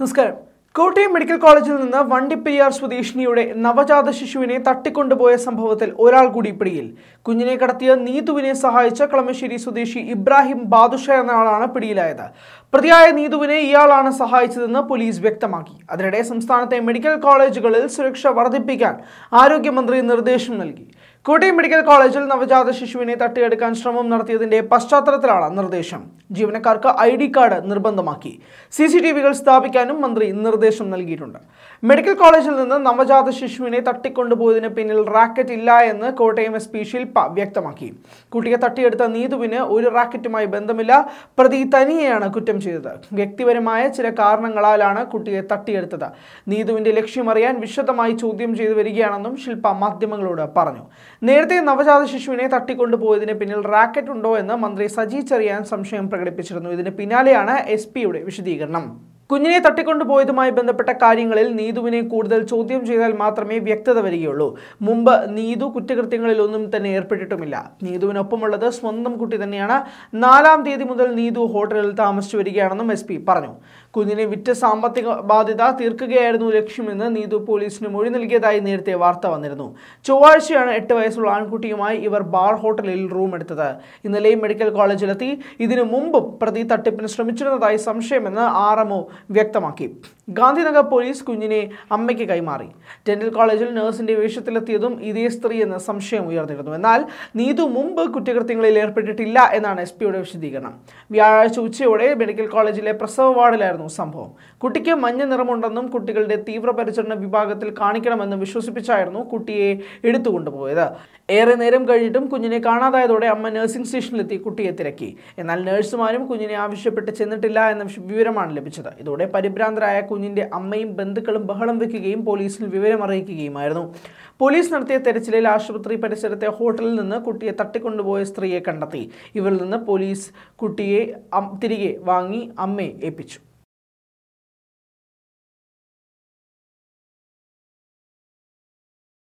നമസ്കാരം കോട്ടയം മെഡിക്കൽ കോളേജിൽ നിന്ന് വണ്ടിപ്പെരിയാർ സ്വദേശിനിയുടെ നവജാത ശിശുവിനെ തട്ടിക്കൊണ്ടുപോയ സംഭവത്തിൽ ഒരാൾ കൂടി പിടിയിൽ കുഞ്ഞിനെ കടത്തിയ നീതുവിനെ സഹായിച്ച കളമശ്ശേരി സ്വദേശി ഇബ്രാഹിം ബാദുഷ എന്നയാളാണ് പിടിയിലായത് പ്രതിയായ നീതുവിനെ ഇയാളാണ് സഹായിച്ചതെന്ന് പോലീസ് വ്യക്തമാക്കി അതിനിടെ സംസ്ഥാനത്തെ മെഡിക്കൽ കോളേജുകളിൽ സുരക്ഷ വർദ്ധിപ്പിക്കാൻ ആരോഗ്യമന്ത്രി നിർദ്ദേശം നൽകി കോട്ടയം മെഡിക്കൽ കോളേജിൽ നവജാത ശിശുവിനെ തട്ടിയെടുക്കാൻ ശ്രമം നടത്തിയതിന്റെ പശ്ചാത്തലത്തിലാണ് നിർദ്ദേശം ജീവനക്കാർക്ക് ഐ ഡി കാർഡ് നിർബന്ധമാക്കി സി സി ടി വികൾ സ്ഥാപിക്കാനും മന്ത്രി നിർദ്ദേശം നൽകിയിട്ടുണ്ട് മെഡിക്കൽ കോളേജിൽ നിന്ന് നവജാത ശിശുവിനെ തട്ടിക്കൊണ്ടുപോയതിന് പിന്നിൽ റാക്കറ്റ് ഇല്ല എന്ന് കോട്ടയം എസ് പി ശില്പ വ്യക്തമാക്കി കുട്ടിയെ തട്ടിയെടുത്ത നീതുവിന് ഒരു റാക്കറ്റുമായി ബന്ധമില്ല പ്രതി തനിയെയാണ് കുറ്റം ചെയ്തത് വ്യക്തിപരമായ ചില കാരണങ്ങളാലാണ് കുട്ടിയെ തട്ടിയെടുത്തത് നീതുവിന്റെ ലക്ഷ്യമറിയാൻ വിശദമായി ചോദ്യം ചെയ്തു വരികയാണെന്നും ശില്പ മാധ്യമങ്ങളോട് പറഞ്ഞു നേരത്തെ നവജാത ശിശുവിനെ തട്ടിക്കൊണ്ടു പോയതിന് പിന്നിൽ റാക്കറ്റ് ഉണ്ടോ എന്ന് മന്ത്രി സജി ചെറിയാൻ സംശയം പ്രകടിപ്പിച്ചിരുന്നു ഇതിന് പിന്നാലെയാണ് എസ് പിയുടെ വിശദീകരണം കുഞ്ഞിനെ തട്ടിക്കൊണ്ടുപോയതുമായി ബന്ധപ്പെട്ട കാര്യങ്ങളിൽ നീതുവിനെ കൂടുതൽ ചോദ്യം ചെയ്താൽ മാത്രമേ വ്യക്തത വരികയുള്ളൂ മുമ്പ് നീതു കുറ്റകൃത്യങ്ങളിൽ ഒന്നും തന്നെ ഏർപ്പെട്ടിട്ടുമില്ല നീതുവിനൊപ്പമുള്ളത് സ്വന്തം കുട്ടി തന്നെയാണ് നാലാം തീയതി മുതൽ നീതു ഹോട്ടലിൽ താമസിച്ചു വരികയാണെന്നും എസ് പറഞ്ഞു കുഞ്ഞിനെ വിറ്റ സാമ്പത്തിക ബാധ്യത തീർക്കുകയായിരുന്നു ലക്ഷ്യമെന്ന് നീതു പോലീസിന് മൊഴി നൽകിയതായി നേരത്തെ വാർത്ത വന്നിരുന്നു ചൊവ്വാഴ്ചയാണ് എട്ട് വയസ്സുള്ള ആൺകുട്ടിയുമായി ഇവർ ബാർ ഹോട്ടലിൽ റൂം എടുത്തത് ഇന്നലെയും മെഡിക്കൽ കോളേജിലെത്തി ഇതിനു മുമ്പും പ്രതി തട്ടിപ്പിന് ശ്രമിച്ചിരുന്നതായി സംശയമെന്ന് ആർ എംഒ വ്യക്തമാക്കി ഗാന്ധിനഗർ പോലീസ് കുഞ്ഞിനെ അമ്മയ്ക്ക് കൈമാറി ഡെന്റൽ കോളേജിൽ നഴ്സിന്റെ വേഷത്തിലെത്തിയതും ഇതേ സ്ത്രീയെന്ന് സംശയം ഉയർന്നിരുന്നു എന്നാൽ നീതു മുമ്പ് കുറ്റകൃത്യങ്ങളിൽ ഏർപ്പെട്ടിട്ടില്ല എന്നാണ് എസ് പിയുടെ വിശദീകരണം വ്യാഴാഴ്ച ഉച്ചയോടെ മെഡിക്കൽ കോളേജിലെ പ്രസവ വാർഡിലായിരുന്നു സംഭവം കുട്ടിക്ക് മഞ്ഞ നിറമുണ്ടെന്നും കുട്ടികളുടെ തീവ്രപരിചരണ വിഭാഗത്തിൽ കാണിക്കണമെന്നും വിശ്വസിപ്പിച്ചായിരുന്നു കുട്ടിയെ എടുത്തുകൊണ്ടുപോയത് ഏറെ നേരം കഴിഞ്ഞിട്ടും കുഞ്ഞിനെ കാണാതായതോടെ അമ്മ നഴ്സിംഗ് സ്റ്റേഷനിലെത്തി കുട്ടിയെ തിരക്കി എന്നാൽ നഴ്സുമാരും കുഞ്ഞിനെ ആവശ്യപ്പെട്ട് ചെന്നിട്ടില്ല എന്ന വിവരമാണ് ലഭിച്ചത് ആക്രമിച്ചതോടെ പരിഭ്രാന്തരായ കുഞ്ഞിന്റെ അമ്മയും ബന്ധുക്കളും ബഹളം വെക്കുകയും പോലീസിൽ വിവരമറിയിക്കുകയുമായിരുന്നു പോലീസ് നടത്തിയ തെരച്ചിലിൽ ആശുപത്രി പരിസരത്തെ ഹോട്ടലിൽ നിന്ന് കുട്ടിയെ തട്ടിക്കൊണ്ടുപോയ സ്ത്രീയെ കണ്ടെത്തി ഇവരിൽ നിന്ന് പോലീസ് കുട്ടിയെ തിരികെ വാങ്ങി അമ്മയെ ഏൽപ്പിച്ചു